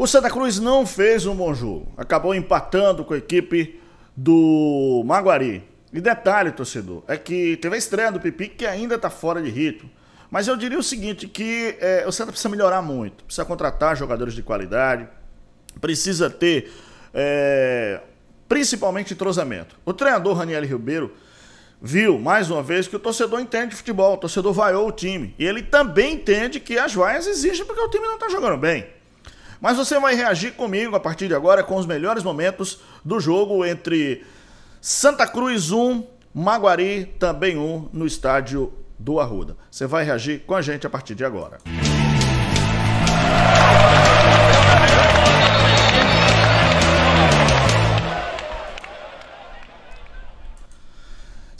O Santa Cruz não fez um bom jogo, acabou empatando com a equipe do Maguari. E detalhe, torcedor, é que teve a estreia do Pipi que ainda está fora de ritmo. Mas eu diria o seguinte, que é, o Santa precisa melhorar muito, precisa contratar jogadores de qualidade, precisa ter é, principalmente entrosamento. O treinador Raniel Ribeiro viu, mais uma vez, que o torcedor entende de futebol, o torcedor vaiou o time. E ele também entende que as vaias existem porque o time não está jogando bem. Mas você vai reagir comigo a partir de agora com os melhores momentos do jogo entre Santa Cruz 1, Maguari também 1 no estádio do Arruda. Você vai reagir com a gente a partir de agora. Música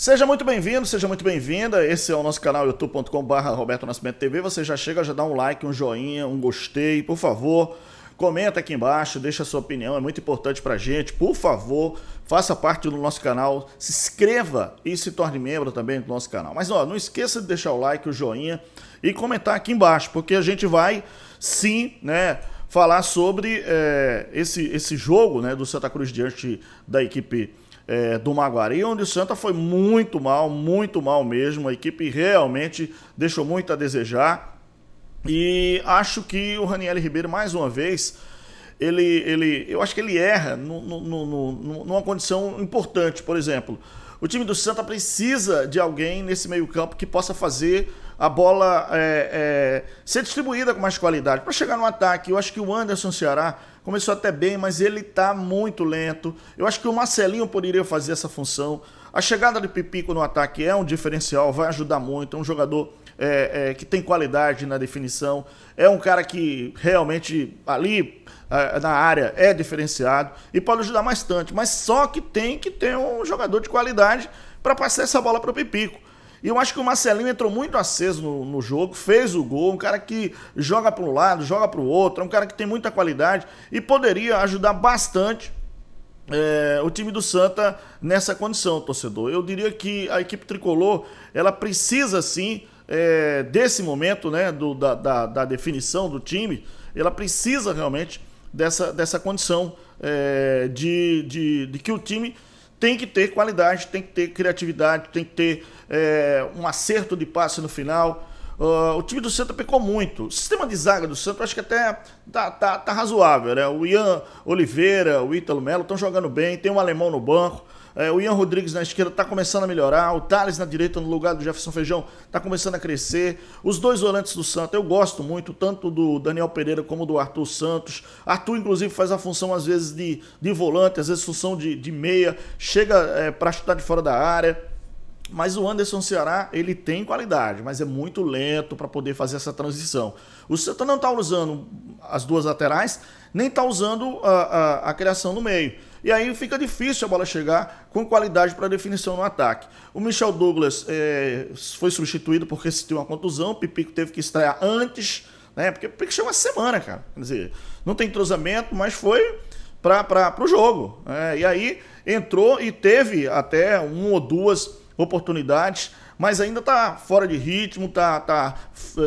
Seja muito bem-vindo, seja muito bem-vinda. Esse é o nosso canal youtube.com/barra Roberto Nascimento TV. Você já chega, já dá um like, um joinha, um gostei, por favor. Comenta aqui embaixo, deixa a sua opinião, é muito importante a gente. Por favor, faça parte do nosso canal, se inscreva e se torne membro também do nosso canal. Mas ó, não esqueça de deixar o like, o joinha e comentar aqui embaixo, porque a gente vai sim, né? falar sobre é, esse, esse jogo né, do Santa Cruz diante da equipe é, do Maguari, onde o Santa foi muito mal, muito mal mesmo. A equipe realmente deixou muito a desejar. E acho que o Raniel Ribeiro, mais uma vez, ele, ele, eu acho que ele erra no, no, no, numa condição importante, por exemplo. O time do Santa precisa de alguém nesse meio-campo que possa fazer a bola é, é, ser distribuída com mais qualidade para chegar no ataque. Eu acho que o Anderson Ceará Começou até bem, mas ele está muito lento. Eu acho que o Marcelinho poderia fazer essa função. A chegada de Pipico no ataque é um diferencial, vai ajudar muito. É um jogador é, é, que tem qualidade na definição. É um cara que realmente ali é, na área é diferenciado e pode ajudar bastante. Mas só que tem que ter um jogador de qualidade para passar essa bola para o Pipico. E eu acho que o Marcelinho entrou muito aceso no, no jogo, fez o gol, um cara que joga para um lado, joga para o outro, é um cara que tem muita qualidade e poderia ajudar bastante é, o time do Santa nessa condição, torcedor. Eu diria que a equipe tricolor ela precisa sim é, desse momento, né, do, da, da, da, definição do time, ela precisa realmente dessa, dessa condição é, de, de, de que o time tem que ter qualidade, tem que ter criatividade, tem que ter é, um acerto de passe no final. Uh, o time do Santa pecou muito. O sistema de zaga do Santa acho que até tá, tá, tá razoável, né? O Ian Oliveira, o Ítalo Melo estão jogando bem, tem um alemão no banco. É, o Ian Rodrigues na esquerda está começando a melhorar. O Thales na direita, no lugar do Jefferson Feijão, está começando a crescer. Os dois volantes do Santos, eu gosto muito, tanto do Daniel Pereira como do Arthur Santos. Arthur, inclusive, faz a função, às vezes, de, de volante, às vezes, função de, de meia. Chega é, para chutar de fora da área. Mas o Anderson Ceará, ele tem qualidade, mas é muito lento para poder fazer essa transição. O Santa não está usando as duas laterais, nem está usando a, a, a, criação no meio. E aí fica difícil a bola chegar com qualidade para definição no ataque. O Michel Douglas é, foi substituído porque se uma contusão, o Pipico teve que estrear antes, né? Porque o Pipico chegou uma semana, cara. Quer dizer, não tem entrosamento, mas foi para o jogo. Né? E aí entrou e teve até um ou duas oportunidades, mas ainda está fora de ritmo, tá, tá,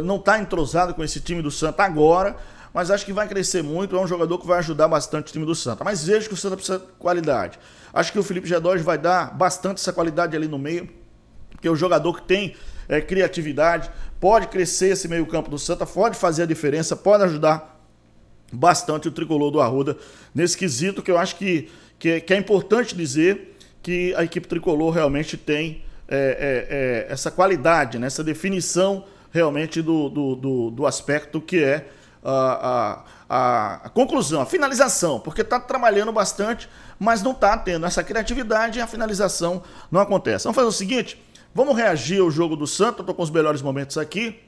não está entrosado com esse time do Santa agora, mas acho que vai crescer muito, é um jogador que vai ajudar bastante o time do Santa. Mas vejo que o Santa precisa de qualidade. Acho que o Felipe Gedóis vai dar bastante essa qualidade ali no meio, porque é o jogador que tem é, criatividade, pode crescer esse meio campo do Santa, pode fazer a diferença, pode ajudar bastante o tricolor do Arruda nesse quesito que eu acho que, que, é, que é importante dizer que a equipe tricolor realmente tem é, é, é, essa qualidade, né? essa definição realmente do, do, do, do aspecto que é a, a, a, conclusão, a finalização, porque está trabalhando bastante, mas não está tendo essa criatividade e a finalização não acontece. Vamos fazer o seguinte: vamos reagir ao jogo do Santo, estou com os melhores momentos aqui,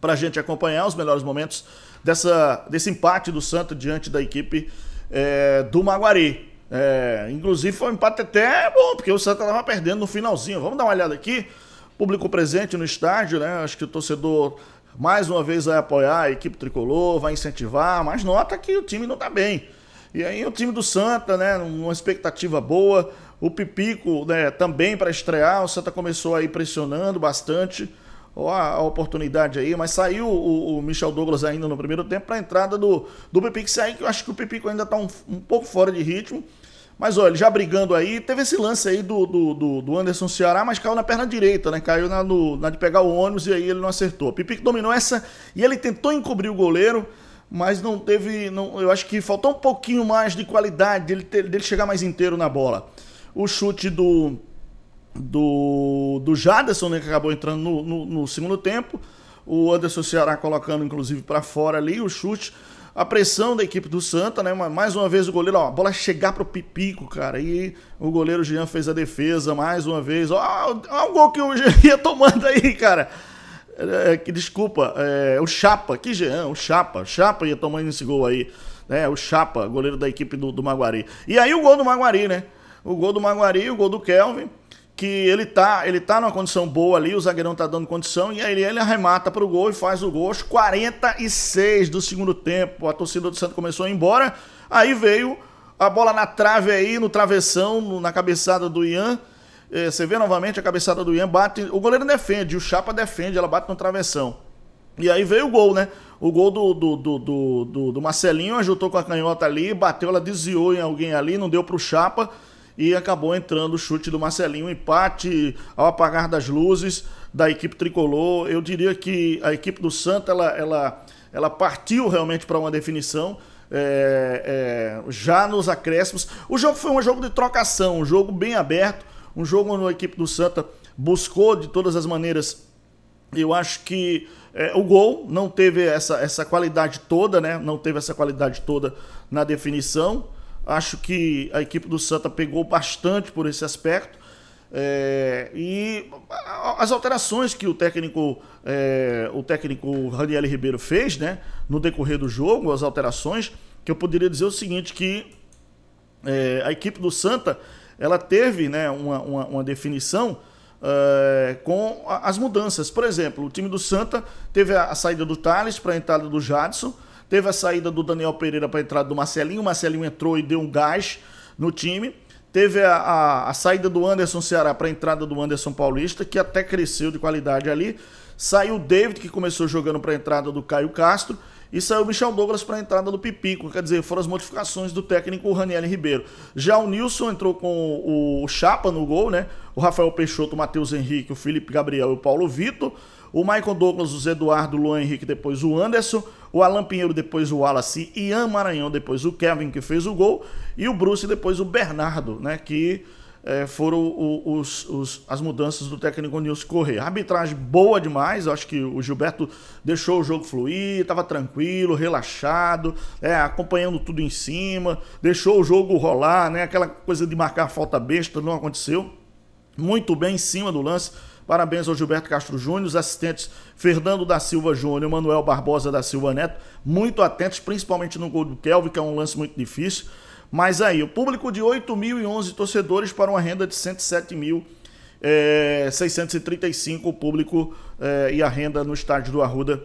para a gente acompanhar os melhores momentos dessa, desse empate do Santo diante da equipe é, do Maguari. É, inclusive foi um empate até bom, porque o Santa estava perdendo no finalzinho. Vamos dar uma olhada aqui. Público presente no estádio, né? Acho que o torcedor mais uma vez vai apoiar a equipe tricolor, vai incentivar, mas nota que o time não está bem. E aí o time do Santa, né? Uma expectativa boa. O Pipico, né, também para estrear. O Santa começou aí pressionando bastante a, oportunidade aí, mas saiu o, o Michel Douglas ainda no primeiro tempo para a entrada do, do Pipico, aí que eu acho que o Pipico ainda está um, um, pouco fora de ritmo, mas olha, já brigando aí, teve esse lance aí do, do, do, Anderson Ceará, mas caiu na perna direita, né, caiu na, no, na de pegar o ônibus e aí ele não acertou, o Pipico dominou essa e ele tentou encobrir o goleiro, mas não teve, não, eu acho que faltou um pouquinho mais de qualidade dele, ter, dele chegar mais inteiro na bola. O chute do do, do Jaderson, né, que acabou entrando no, no, no segundo tempo. O Anderson Ceará colocando, inclusive, para fora ali o chute. A pressão da equipe do Santa, né? Mais uma vez o goleiro, ó, a bola chegar pro Pipico, cara. E o goleiro Jean fez a defesa mais uma vez. Ó, ó o gol que o Jean ia tomando aí, cara. É, que, desculpa, é, o Chapa, que Jean, o Chapa. Chapa ia tomando esse gol aí, né? O Chapa, goleiro da equipe do, do Maguari. E aí o gol do Maguari, né? O gol do Maguari, o gol do Kelvin que ele tá, ele tá numa condição boa ali, o zagueirão tá dando condição, e aí ele arremata pro gol e faz o gol 46 do segundo tempo. A torcida do Santos começou a ir embora, aí veio a bola na trave aí, no travessão, na cabeçada do Ian. É, você vê novamente a cabeçada do Ian, bate. O goleiro defende, o Chapa defende, ela bate no travessão. E aí veio o gol, né? O gol do, do, do, do, do Marcelinho ajudou com a canhota ali, bateu, ela desviou em alguém ali, não deu pro Chapa e acabou entrando o chute do Marcelinho, um empate ao apagar das luzes da equipe tricolor. Eu diria que a equipe do Santa ela, ela, ela partiu realmente para uma definição. É, é, já nos acréscimos. O jogo foi um jogo de trocação, um jogo bem aberto, um jogo onde a equipe do Santa buscou de todas as maneiras. Eu acho que é, o gol não teve essa, essa qualidade toda, né? Não teve essa qualidade toda na definição. Acho que a equipe do Santa pegou bastante por esse aspecto. É, e as alterações que o técnico é, o técnico Raniel Ribeiro fez né, no decorrer do jogo, as alterações, que eu poderia dizer o seguinte, que é, a equipe do Santa ela teve né, uma, uma, uma definição é, com as mudanças. Por exemplo, o time do Santa teve a, a saída do Thales para a entrada do Jadson, Teve a saída do Daniel Pereira para a entrada do Marcelinho. O Marcelinho entrou e deu um gás no time. Teve a, a, a saída do Anderson Ceará para a entrada do Anderson Paulista, que até cresceu de qualidade ali. Saiu o David, que começou jogando para a entrada do Caio Castro. E saiu o Michel Douglas para a entrada do Pipico. Quer dizer, foram as modificações do técnico Raniel Ribeiro. Já o Nilson entrou com o Chapa no gol, né? O Rafael Peixoto, o Matheus Henrique, o Felipe Gabriel e o Paulo Vitor. O Michael Douglas, o Eduardo, o Luan Henrique, depois o Anderson o Alan Pinheiro, depois o Wallace, Ian Maranhão, depois o Kevin, que fez o gol, e o Bruce, depois o Bernardo, né, que é, foram o, os, os, as mudanças do técnico Nilson Corrêa. Arbitragem boa demais, eu acho que o Gilberto deixou o jogo fluir, estava tranquilo, relaxado, é, acompanhando tudo em cima, deixou o jogo rolar, né, aquela coisa de marcar falta besta, não aconteceu. Muito bem em cima do lance Parabéns ao Gilberto Castro Júnior, os assistentes Fernando da Silva Júnior, Manuel Barbosa da Silva Neto, muito atentos, principalmente no gol do Kelvin, que é um lance muito difícil. Mas aí, o público de 8.011 torcedores para uma renda de 107.635, é, o público é, e a renda no estádio do Arruda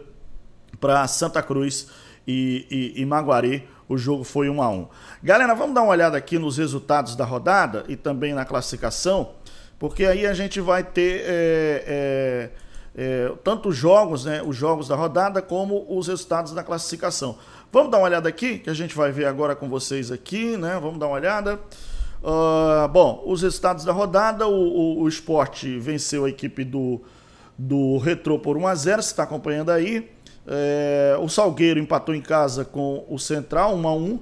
para Santa Cruz e, e, e Maguari. O jogo foi 1 a 1. Galera, vamos dar uma olhada aqui nos resultados da rodada e também na classificação. Porque aí a gente vai ter é, é, é, tanto os jogos, né, os jogos da rodada, como os resultados da classificação. Vamos dar uma olhada aqui, que a gente vai ver agora com vocês aqui, né? Vamos dar uma olhada. Uh, bom, os resultados da rodada, o, o, o esporte venceu a equipe do, do Retro por 1x0, você está acompanhando aí. É, o Salgueiro empatou em casa com o Central, 1x1.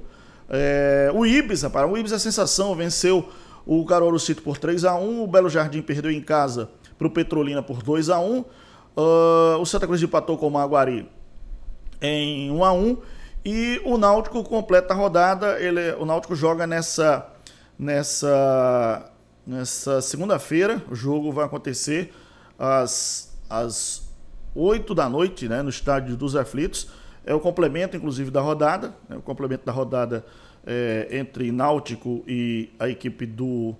É, o Ibis, rapaz, o Ibis é sensação, venceu o Carol City por 3 a 1 O Belo Jardim perdeu em casa para o Petrolina por 2 a 1 uh, ah, O Santa Cruz empatou com o Maguari em 1 a 1 E o Náutico completa a rodada. Ele, o Náutico joga nessa, nessa, nessa segunda-feira. O jogo vai acontecer às, às 8 da noite né, no estádio dos Aflitos. É o complemento, inclusive, da rodada. Né, o complemento da rodada é, entre Náutico e a equipe do,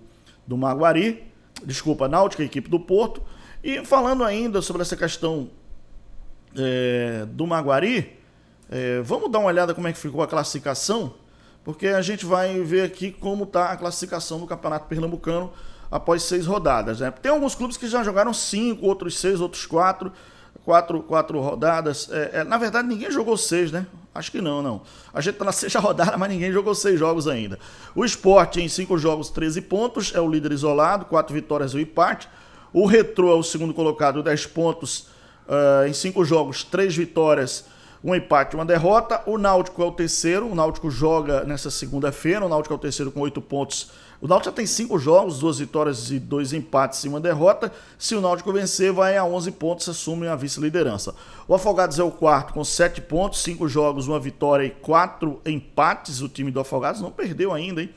do Maguari. Desculpa, Náutico a equipe do Porto. E falando ainda sobre essa questão é, do Maguari, é, vamos dar uma olhada como é que ficou a classificação, porque a gente vai ver aqui como está a classificação do Campeonato Pernambucano após seis rodadas. Né? Tem alguns clubes que já jogaram cinco, outros seis, outros quatro, quatro, quatro rodadas. É, na verdade, ninguém jogou seis, né? Acho que não, não. A gente está na sexta rodada, mas ninguém jogou seis jogos ainda. O esporte em cinco jogos, 13 pontos, é o líder isolado, quatro vitórias e um empate. O Retro é o segundo colocado, 10 pontos uh, em cinco jogos, três vitórias um empate, uma derrota. O Náutico é o terceiro. O Náutico joga nessa segunda-feira. O Náutico é o terceiro com oito pontos. O Náutico já tem cinco jogos, duas vitórias e dois empates e uma derrota. Se o Náutico vencer, vai a 11 pontos, e assume a vice-liderança. O Afogados é o quarto com sete pontos, cinco jogos, uma vitória e quatro empates. O time do Afogados não perdeu ainda, hein?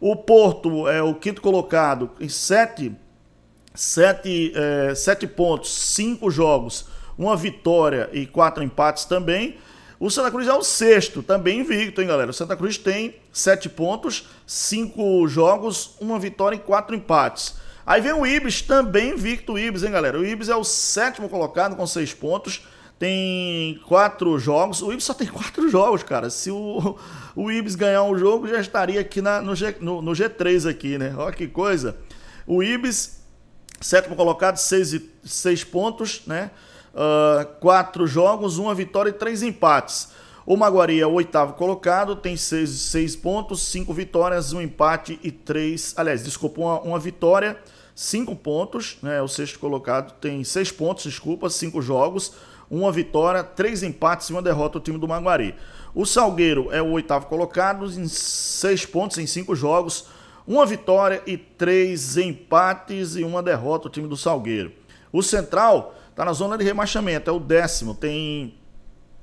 O Porto é o quinto colocado em sete, sete, é, sete pontos, cinco jogos uma vitória e quatro empates também. O Santa Cruz é o sexto, também invicto, hein, galera? O Santa Cruz tem sete pontos, cinco jogos, uma vitória e quatro empates. Aí vem o Ibis, também invicto o Ibis, hein, galera? O Ibis é o sétimo colocado com seis pontos, tem quatro jogos. O Ibis só tem quatro jogos, cara. Se o, o Ibis ganhar um jogo, já estaria aqui na, no, G, no, no G3 aqui, né? Olha que coisa. O Ibis, sétimo colocado, seis, seis pontos, né? uh, quatro jogos, uma vitória e três empates. O Maguari é o oitavo colocado, tem seis, seis pontos, cinco vitórias, um empate e três. Aliás, desculpa, uma, uma vitória, cinco pontos, né? O sexto colocado tem seis pontos, desculpa, cinco jogos, uma vitória, três empates e uma derrota o time do Maguari. O Salgueiro é o oitavo colocado, em seis pontos, em cinco jogos, uma vitória e três empates e uma derrota o time do Salgueiro. O Central Está na zona de rebaixamento, é o décimo. Tem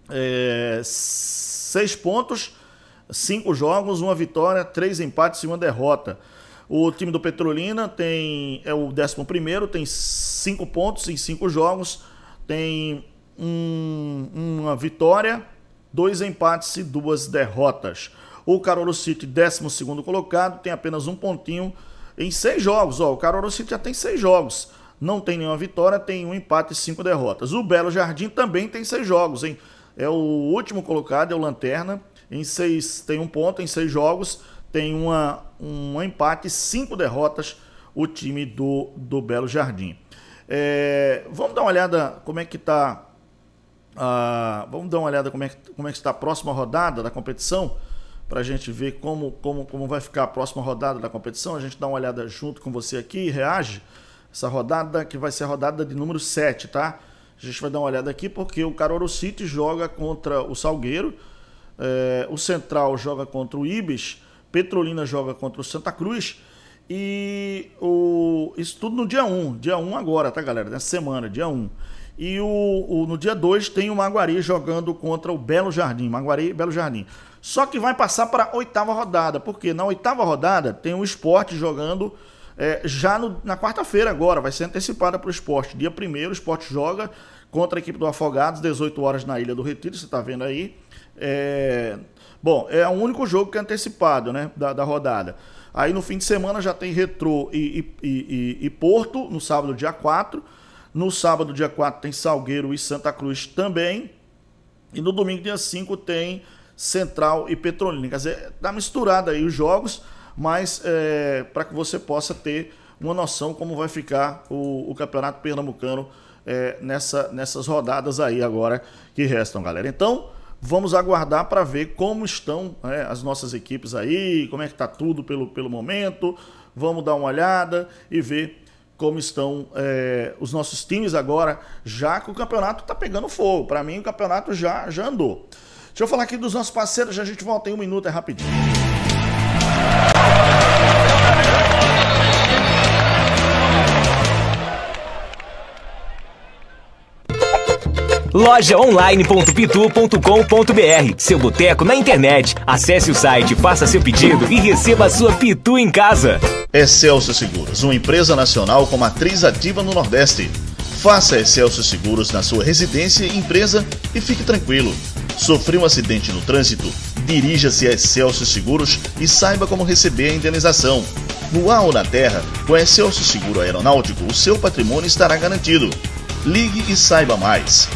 é, seis pontos, cinco jogos, uma vitória, três empates e uma derrota. O time do Petrolina tem é o décimo primeiro, tem cinco pontos em cinco jogos, tem um, uma vitória, dois empates e duas derrotas. O Carolo City, segundo colocado, tem apenas um pontinho em seis jogos. Ó, o Carolo City já tem seis jogos não tem nenhuma vitória, tem um empate e cinco derrotas. O Belo Jardim também tem seis jogos, hein? É o último colocado, é o Lanterna, em seis, tem um ponto em seis jogos, tem uma, um empate e cinco derrotas o time do, do Belo Jardim. É, vamos dar uma olhada como é que está. vamos dar uma olhada como é, como é que está a próxima rodada da competição para a gente ver como, como, como vai ficar a próxima rodada da competição. A gente dá uma olhada junto com você aqui e reage. Essa rodada que vai ser a rodada de número 7, tá? A gente vai dar uma olhada aqui porque o Caruaru City joga contra o Salgueiro, é, o Central joga contra o Ibis, Petrolina joga contra o Santa Cruz e o, isso tudo no dia 1, dia 1 agora, tá galera? Nessa semana, dia 1. E o, o no dia 2 tem o Maguari jogando contra o Belo Jardim, Maguari e Belo Jardim. Só que vai passar para a oitava rodada, porque na oitava rodada tem o Esporte jogando é, já no, na quarta-feira agora, vai ser antecipada para o esporte. Dia 1 o esporte joga contra a equipe do Afogados, 18 horas na Ilha do Retiro, você está vendo aí. É, bom, é o único jogo que é antecipado né, da, da rodada. Aí no fim de semana já tem Retro e, e, e, e Porto, no sábado, dia 4. No sábado, dia 4, tem Salgueiro e Santa Cruz também. E no domingo, dia 5, tem Central e Petrolina. Quer dizer, tá misturado aí os jogos mas é, para que você possa ter uma noção como vai ficar o, o campeonato pernambucano é, nessa, nessas rodadas aí agora que restam, galera. Então, vamos aguardar para ver como estão é, as nossas equipes aí, como é que está tudo pelo, pelo momento. Vamos dar uma olhada e ver como estão é, os nossos times agora, já que o campeonato está pegando fogo. Para mim, o campeonato já, já andou. Deixa eu falar aqui dos nossos parceiros, já a gente volta em um minuto, é rapidinho. lojaonline.pitu.com.br. Seu boteco na internet. Acesse o site, faça seu pedido e receba a sua Pitu em casa. Excelso Seguros, uma empresa nacional com matriz ativa no Nordeste. Faça Excelso Seguros na sua residência e empresa e fique tranquilo. Sofreu um acidente no trânsito? Dirija-se a Excelso Seguros e saiba como receber a indenização. No ar ou na terra, com a Excelso Seguro Aeronáutico, o seu patrimônio estará garantido. Ligue e saiba mais.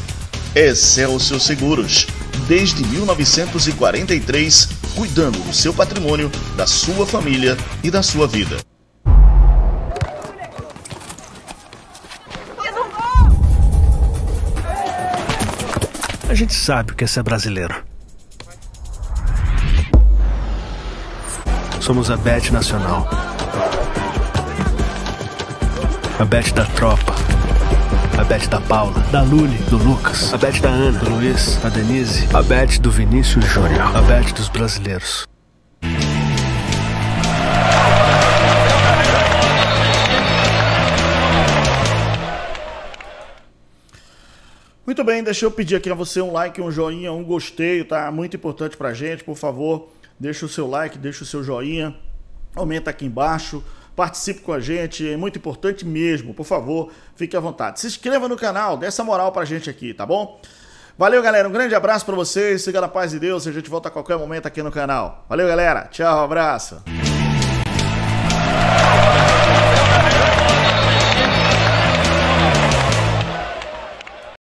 Excelsior Seguros. Desde 1943, cuidando do seu patrimônio, da sua família e da sua vida. A gente sabe o que é ser brasileiro. Somos a Bet Nacional. A Bet da Tropa Beth da Paula, da Luli, do Lucas, a Beth da Ana, do Luiz, da Denise, a Beth do Vinícius Júnior, a Beth dos brasileiros. Muito bem, deixa eu pedir aqui a você um like, um joinha, um gostei, tá? Muito importante pra gente, por favor, deixa o seu like, deixa o seu joinha, aumenta aqui embaixo participe com a gente, é muito importante mesmo. Por favor, fique à vontade. Se inscreva no canal, dê essa moral pra gente aqui, tá bom? Valeu, galera. Um grande abraço para vocês. Siga na paz de Deus. A gente volta a qualquer momento aqui no canal. Valeu, galera. Tchau, abraço.